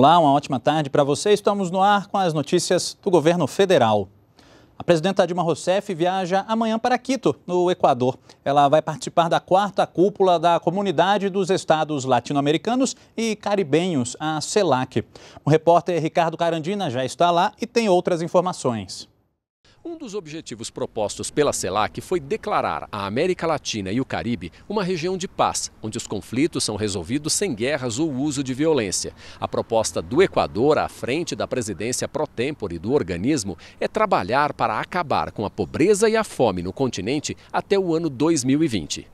Olá, uma ótima tarde para você. Estamos no ar com as notícias do governo federal. A presidenta Dilma Rousseff viaja amanhã para Quito, no Equador. Ela vai participar da quarta cúpula da Comunidade dos Estados Latino-Americanos e Caribenhos, a CELAC. O repórter Ricardo Carandina já está lá e tem outras informações. Um dos objetivos propostos pela CELAC foi declarar a América Latina e o Caribe uma região de paz, onde os conflitos são resolvidos sem guerras ou uso de violência. A proposta do Equador, à frente da presidência pro tempore do organismo, é trabalhar para acabar com a pobreza e a fome no continente até o ano 2020.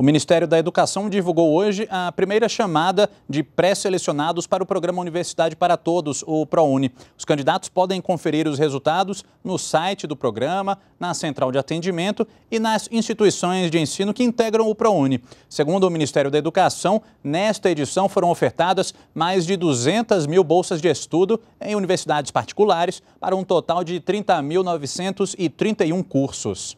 O Ministério da Educação divulgou hoje a primeira chamada de pré-selecionados para o programa Universidade para Todos, o ProUni. Os candidatos podem conferir os resultados no site do programa, na central de atendimento e nas instituições de ensino que integram o ProUni. Segundo o Ministério da Educação, nesta edição foram ofertadas mais de 200 mil bolsas de estudo em universidades particulares, para um total de 30.931 cursos.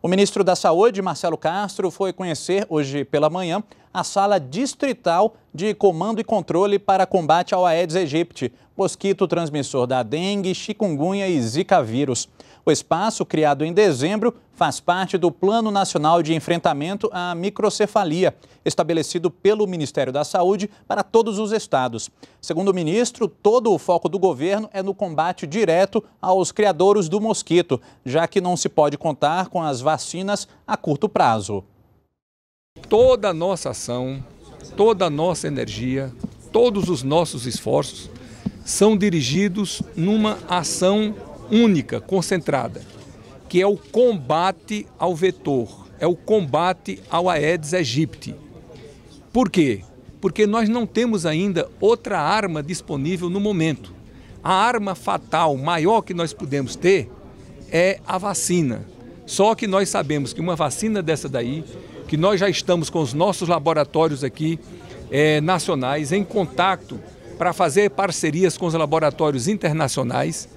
O ministro da Saúde, Marcelo Castro, foi conhecer hoje pela manhã a sala distrital de comando e controle para combate ao Aedes aegypti, mosquito transmissor da dengue, chikungunya e zika vírus. O espaço, criado em dezembro, faz parte do Plano Nacional de Enfrentamento à Microcefalia, estabelecido pelo Ministério da Saúde para todos os estados. Segundo o ministro, todo o foco do governo é no combate direto aos criadores do mosquito, já que não se pode contar com as vacinas a curto prazo. Toda a nossa ação, toda a nossa energia, todos os nossos esforços são dirigidos numa ação única, concentrada, que é o combate ao vetor, é o combate ao Aedes aegypti. Por quê? Porque nós não temos ainda outra arma disponível no momento. A arma fatal maior que nós podemos ter é a vacina. Só que nós sabemos que uma vacina dessa daí, que nós já estamos com os nossos laboratórios aqui é, nacionais em contato para fazer parcerias com os laboratórios internacionais,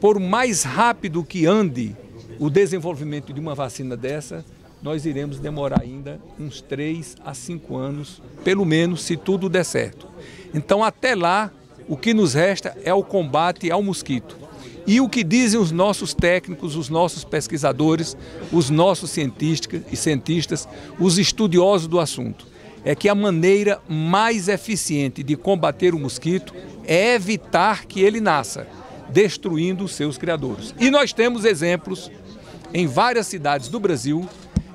por mais rápido que ande o desenvolvimento de uma vacina dessa, nós iremos demorar ainda uns 3 a 5 anos, pelo menos, se tudo der certo. Então, até lá, o que nos resta é o combate ao mosquito. E o que dizem os nossos técnicos, os nossos pesquisadores, os nossos cientistas e cientistas, os estudiosos do assunto, é que a maneira mais eficiente de combater o mosquito é evitar que ele nasça destruindo seus criadores. E nós temos exemplos em várias cidades do Brasil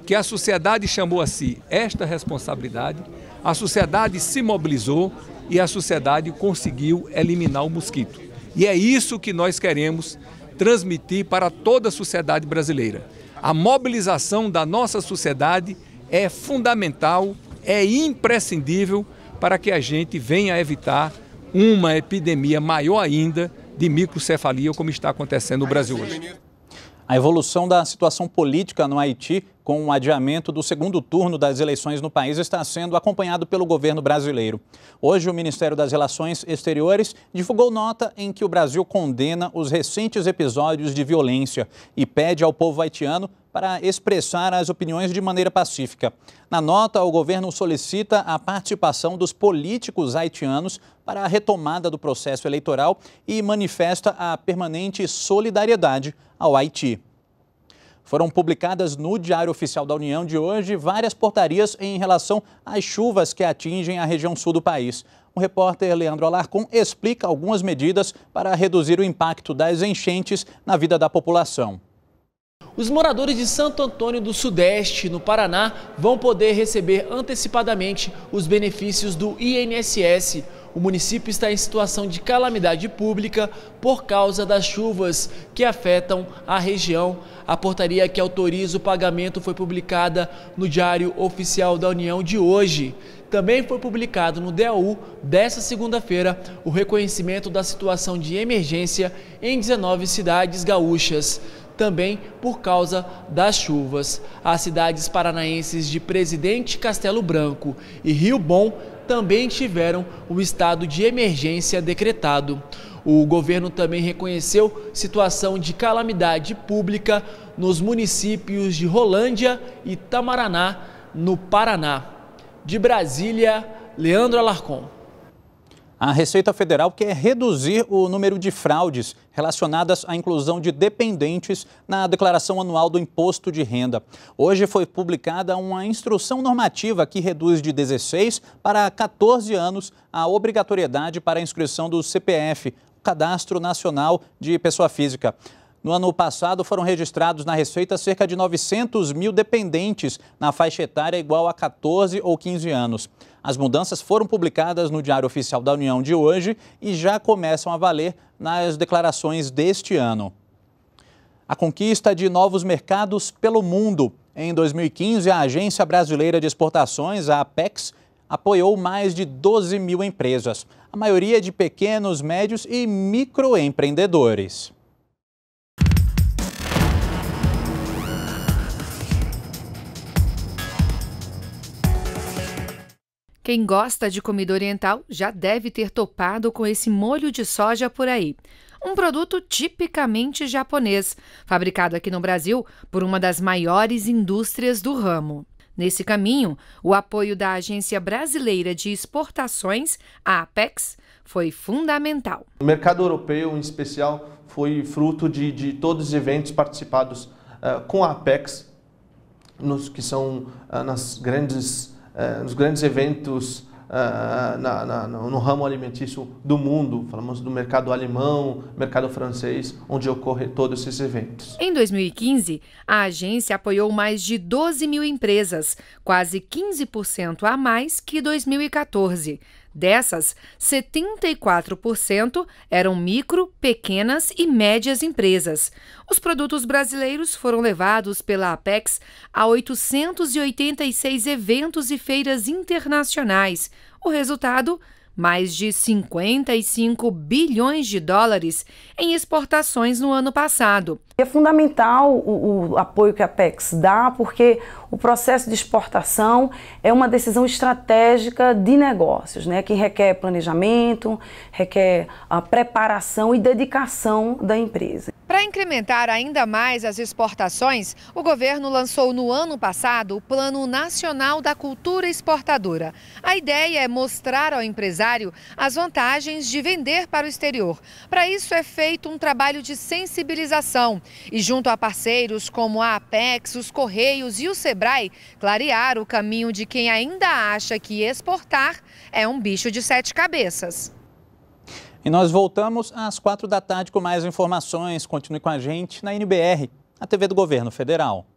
que a sociedade chamou a si esta responsabilidade, a sociedade se mobilizou e a sociedade conseguiu eliminar o mosquito. E é isso que nós queremos transmitir para toda a sociedade brasileira. A mobilização da nossa sociedade é fundamental, é imprescindível para que a gente venha a evitar uma epidemia maior ainda de microcefalia, como está acontecendo no Brasil hoje. A evolução da situação política no Haiti com o adiamento do segundo turno das eleições no país está sendo acompanhado pelo governo brasileiro. Hoje, o Ministério das Relações Exteriores divulgou nota em que o Brasil condena os recentes episódios de violência e pede ao povo haitiano para expressar as opiniões de maneira pacífica. Na nota, o governo solicita a participação dos políticos haitianos para a retomada do processo eleitoral e manifesta a permanente solidariedade ao Haiti. Foram publicadas no Diário Oficial da União de hoje várias portarias em relação às chuvas que atingem a região sul do país. O repórter Leandro Alarcon explica algumas medidas para reduzir o impacto das enchentes na vida da população. Os moradores de Santo Antônio do Sudeste, no Paraná, vão poder receber antecipadamente os benefícios do INSS o município está em situação de calamidade pública por causa das chuvas que afetam a região. A portaria que autoriza o pagamento foi publicada no Diário Oficial da União de hoje. Também foi publicado no DAU desta segunda-feira o reconhecimento da situação de emergência em 19 cidades gaúchas também por causa das chuvas. As cidades paranaenses de Presidente Castelo Branco e Rio Bom também tiveram o estado de emergência decretado. O governo também reconheceu situação de calamidade pública nos municípios de Rolândia e Tamaraná, no Paraná. De Brasília, Leandro Alarcón. A Receita Federal quer reduzir o número de fraudes relacionadas à inclusão de dependentes na declaração anual do imposto de renda. Hoje foi publicada uma instrução normativa que reduz de 16 para 14 anos a obrigatoriedade para a inscrição do CPF, Cadastro Nacional de Pessoa Física. No ano passado, foram registrados na Receita cerca de 900 mil dependentes na faixa etária igual a 14 ou 15 anos. As mudanças foram publicadas no Diário Oficial da União de hoje e já começam a valer nas declarações deste ano. A conquista de novos mercados pelo mundo. Em 2015, a Agência Brasileira de Exportações, a Apex, apoiou mais de 12 mil empresas, a maioria de pequenos, médios e microempreendedores. Quem gosta de comida oriental já deve ter topado com esse molho de soja por aí. Um produto tipicamente japonês, fabricado aqui no Brasil por uma das maiores indústrias do ramo. Nesse caminho, o apoio da Agência Brasileira de Exportações, a APEX, foi fundamental. O mercado europeu, em especial, foi fruto de, de todos os eventos participados uh, com a APEX, nos, que são uh, nas grandes eh, nos grandes eventos eh, na, na, no ramo alimentício do mundo, falamos do mercado alemão, mercado francês, onde ocorrem todos esses eventos. Em 2015, a agência apoiou mais de 12 mil empresas, quase 15% a mais que 2014. Dessas, 74% eram micro, pequenas e médias empresas. Os produtos brasileiros foram levados pela Apex a 886 eventos e feiras internacionais. O resultado? Mais de 55 bilhões de dólares em exportações no ano passado. É fundamental o, o apoio que a Apex dá, porque o processo de exportação é uma decisão estratégica de negócios, né, que requer planejamento, requer a preparação e dedicação da empresa. Para incrementar ainda mais as exportações, o governo lançou no ano passado o Plano Nacional da Cultura Exportadora. A ideia é mostrar ao empresário as vantagens de vender para o exterior. Para isso é feito um trabalho de sensibilização e junto a parceiros como a Apex, os Correios e o Sebrae, Sebrae clarear o caminho de quem ainda acha que exportar é um bicho de sete cabeças. E nós voltamos às quatro da tarde com mais informações. Continue com a gente na NBR, a TV do Governo Federal.